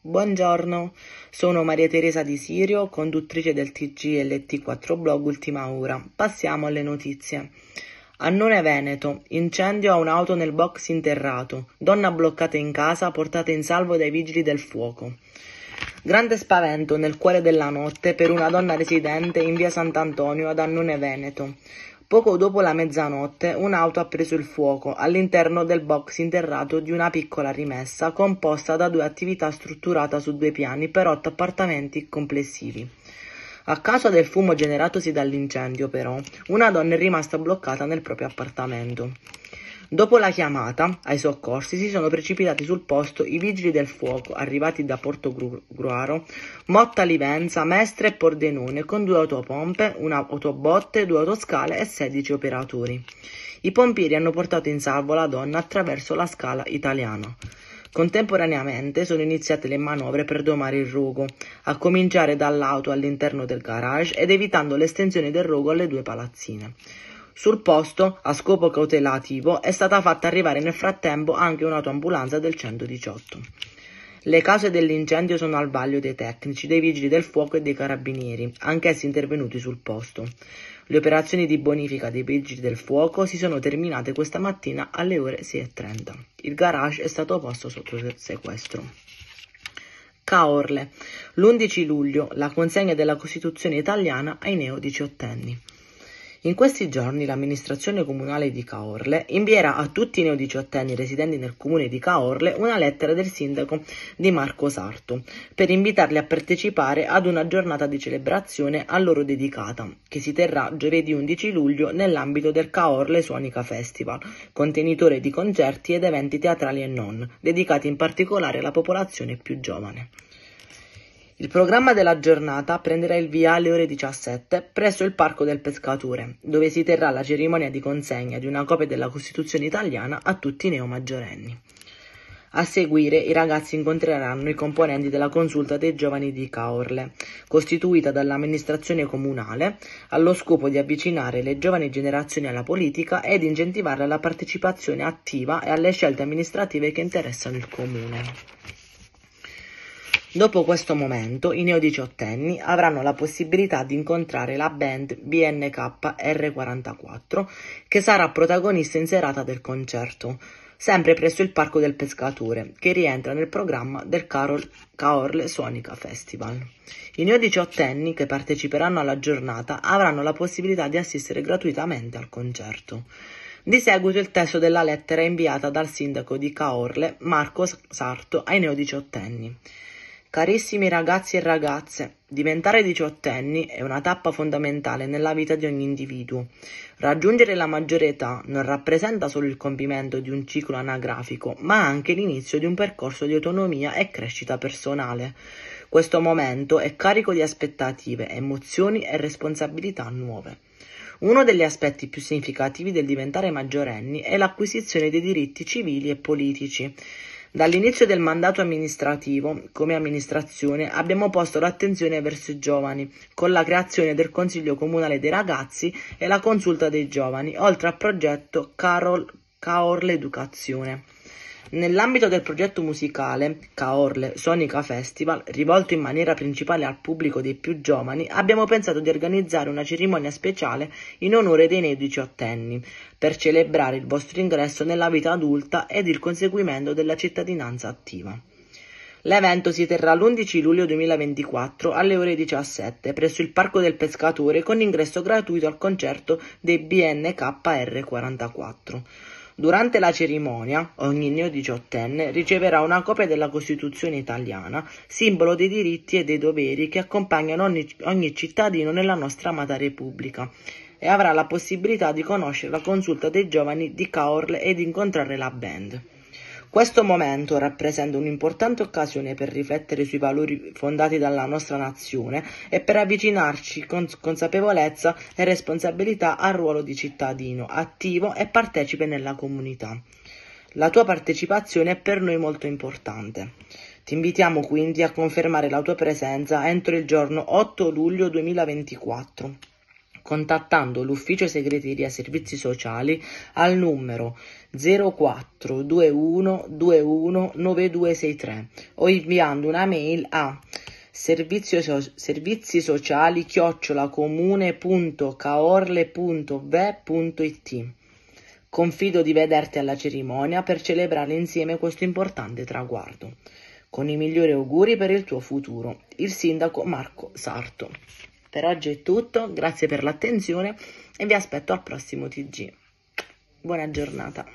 Buongiorno, sono Maria Teresa Di Sirio, conduttrice del TGLT4 blog Ultima Ora. Passiamo alle notizie. Annone Veneto, incendio a un'auto nel box interrato, donna bloccata in casa portata in salvo dai vigili del fuoco. Grande spavento nel cuore della notte per una donna residente in via Sant'Antonio ad Annone Veneto. Poco dopo la mezzanotte un'auto ha preso il fuoco all'interno del box interrato di una piccola rimessa composta da due attività strutturata su due piani per otto appartamenti complessivi. A causa del fumo generatosi dall'incendio, però, una donna è rimasta bloccata nel proprio appartamento. Dopo la chiamata ai soccorsi si sono precipitati sul posto i vigili del fuoco arrivati da Porto Gru- Gruaro, Motta Livenza, Mestre e Pordenone con due autopompe, una autobotte, due autoscale e 16 operatori. I pompieri hanno portato in salvo la donna attraverso la scala italiana. Contemporaneamente sono iniziate le manovre per domare il rogo, a cominciare dall'auto all'interno del garage ed evitando l'estensione del rogo alle due palazzine. Sul posto, a scopo cautelativo, è stata fatta arrivare nel frattempo anche un'autoambulanza del 118. Le cause dell'incendio sono al vaglio dei tecnici, dei vigili del fuoco e dei carabinieri, anch'essi intervenuti sul posto. Le operazioni di bonifica dei vigili del fuoco si sono terminate questa mattina alle ore 6.30. Il garage è stato posto sotto sequestro. Caorle. L'11 luglio la consegna della Costituzione italiana ai neo diciottenni. In questi giorni l'amministrazione comunale di Caorle invierà a tutti i neodiciottenni residenti nel comune di Caorle una lettera del sindaco di Marco Sarto per invitarli a partecipare ad una giornata di celebrazione a loro dedicata che si terrà giovedì 11 luglio nell'ambito del Caorle Suonica Festival, contenitore di concerti ed eventi teatrali e non, dedicati in particolare alla popolazione più giovane. Il programma della giornata prenderà il via alle ore 17 presso il Parco del Pescatore, dove si terrà la cerimonia di consegna di una copia della Costituzione italiana a tutti i neomaggiorenni. A seguire i ragazzi incontreranno i componenti della consulta dei giovani di Caorle, costituita dall'amministrazione comunale, allo scopo di avvicinare le giovani generazioni alla politica ed incentivarle alla partecipazione attiva e alle scelte amministrative che interessano il comune. Dopo questo momento i neodiciottenni avranno la possibilità di incontrare la band BNK R44 che sarà protagonista in serata del concerto, sempre presso il Parco del Pescatore, che rientra nel programma del Carol Caorle Sonica Festival. I neodiciottenni che parteciperanno alla giornata avranno la possibilità di assistere gratuitamente al concerto. Di seguito il testo della lettera inviata dal sindaco di Caorle, Marco Sarto, ai neodiciottenni. Carissimi ragazzi e ragazze, diventare diciottenni è una tappa fondamentale nella vita di ogni individuo. Raggiungere la maggiore età non rappresenta solo il compimento di un ciclo anagrafico, ma anche l'inizio di un percorso di autonomia e crescita personale. Questo momento è carico di aspettative, emozioni e responsabilità nuove. Uno degli aspetti più significativi del diventare maggiorenni è l'acquisizione dei diritti civili e politici. Dall'inizio del mandato amministrativo, come amministrazione, abbiamo posto l'attenzione verso i giovani, con la creazione del Consiglio Comunale dei Ragazzi e la Consulta dei Giovani, oltre al progetto Carol Caor l'Educazione. Nell'ambito del progetto musicale Caorle Sonica Festival, rivolto in maniera principale al pubblico dei più giovani, abbiamo pensato di organizzare una cerimonia speciale in onore dei nei diciottenni, per celebrare il vostro ingresso nella vita adulta ed il conseguimento della cittadinanza attiva. L'evento si terrà l'11 luglio 2024 alle ore 17 presso il Parco del Pescatore con ingresso gratuito al concerto dei BNKR44. Durante la cerimonia, ogni neo diciottenne riceverà una copia della Costituzione italiana, simbolo dei diritti e dei doveri che accompagnano ogni, ogni cittadino nella nostra amata Repubblica e avrà la possibilità di conoscere la consulta dei giovani di Caorle e di incontrare la band. Questo momento rappresenta un'importante occasione per riflettere sui valori fondati dalla nostra nazione e per avvicinarci con consapevolezza e responsabilità al ruolo di cittadino attivo e partecipe nella comunità. La tua partecipazione è per noi molto importante. Ti invitiamo quindi a confermare la tua presenza entro il giorno 8 luglio 2024 contattando l'Ufficio Segreteria Servizi Sociali al numero 04 21 9263 o inviando una mail a servizio servizi sociali chiocciolacomune.caorle.ve.it Confido di vederti alla cerimonia per celebrare insieme questo importante traguardo. Con i migliori auguri per il tuo futuro, il sindaco Marco Sarto. Per oggi è tutto, grazie per l'attenzione e vi aspetto al prossimo TG. Buona giornata.